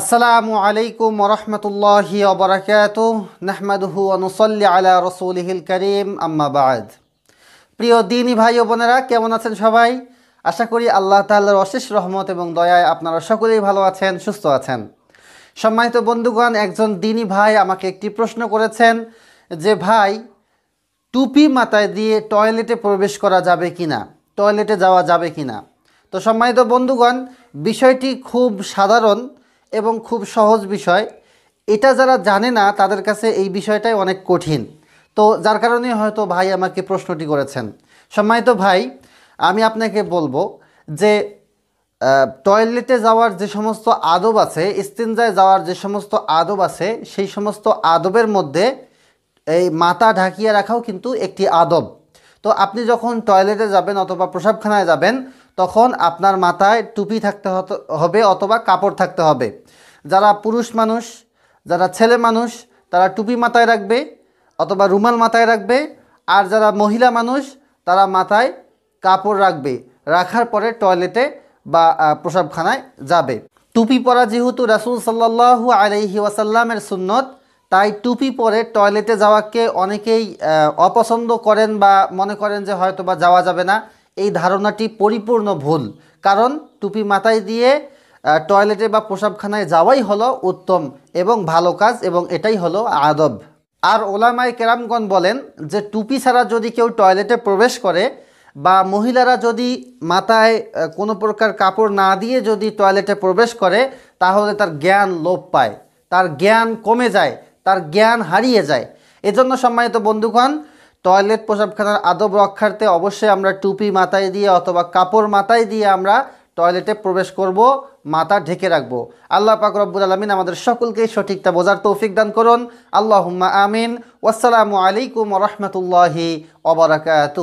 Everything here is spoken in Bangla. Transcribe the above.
আসসালামু আলাইকুম ওরহমতুল্লাহি অবরাকাত নাহমাদুহু অনুসল্লি আলা হিল করিম আম্মাবাদ প্রিয় দিনী ভাই ও বোনেরা কেমন আছেন সবাই আশা করি আল্লাহ তাল্লার অশেষ রহমত এবং দয়ায় আপনারা সকলেই ভালো আছেন সুস্থ আছেন সম্মানিত বন্ধুগণ একজন দিনী ভাই আমাকে একটি প্রশ্ন করেছেন যে ভাই টুপি মাথায় দিয়ে টয়লেটে প্রবেশ করা যাবে কি না টয়লেটে যাওয়া যাবে কি না তো সম্মানিত বন্ধুগণ বিষয়টি খুব সাধারণ এবং খুব সহজ বিষয় এটা যারা জানে না তাদের কাছে এই বিষয়টাই অনেক কঠিন তো যার কারণে হয়তো ভাই আমাকে প্রশ্নটি করেছেন সম্মানিত ভাই আমি আপনাকে বলবো যে টয়লেটে যাওয়ার যে সমস্ত আদব আছে স্তিনজায় যাওয়ার যে সমস্ত আদব আছে সেই সমস্ত আদবের মধ্যে এই মাথা ঢাকিয়ে রাখাও কিন্তু একটি আদব তো আপনি যখন টয়লেটে যাবেন অথবা প্রসাবখানায় যাবেন তখন আপনার মাথায় টুপি থাকতে হবে অথবা কাপড় থাকতে হবে যারা পুরুষ মানুষ যারা ছেলে মানুষ তারা টুপি মাথায় রাখবে অথবা রুমাল মাথায় রাখবে আর যারা মহিলা মানুষ তারা মাথায় কাপড় রাখবে রাখার পরে টয়লেটে বা প্রসাবখানায় যাবে টুপি পরা যেহেতু রাসুল সাল্লাহ আলহি ওয়াসাল্লামের সুন্নত তাই টুপি পরে টয়লেটে যাওয়াকে অনেকেই অপছন্দ করেন বা মনে করেন যে হয়তো বা যাওয়া যাবে না এই ধারণাটি পরিপূর্ণ ভুল কারণ টুপি মাথায় দিয়ে টয়লেটে বা প্রসাবখানায় যাওয়াই হলো উত্তম এবং ভালো কাজ এবং এটাই হলো আদব আর ওলামাই কেরামগণ বলেন যে টুপি ছাড়া যদি কেউ টয়লেটে প্রবেশ করে বা মহিলারা যদি মাথায় কোনো প্রকার কাপড় না দিয়ে যদি টয়লেটে প্রবেশ করে তাহলে তার জ্ঞান লোপ পায় তার জ্ঞান কমে যায় তার জ্ঞান হারিয়ে যায় এজন্য সম্মানিত বন্ধুগণ টয়লেট প্রসাবখানার আদব রক্ষার্থে অবশ্যই আমরা টুপি মাথায় দিয়ে অথবা কাপড় মাথায় দিয়ে আমরা টয়লেটে প্রবেশ করব মাথা ঢেকে রাখবো আল্লাহ পাক রব্বুল আলমিন আমাদের সকলকে সঠিকটা বোঝার তৌফিক দান করুন আল্লাহ আমিন ওসালামু আলাইকুম রহমতুল্লাহি অবরাকাত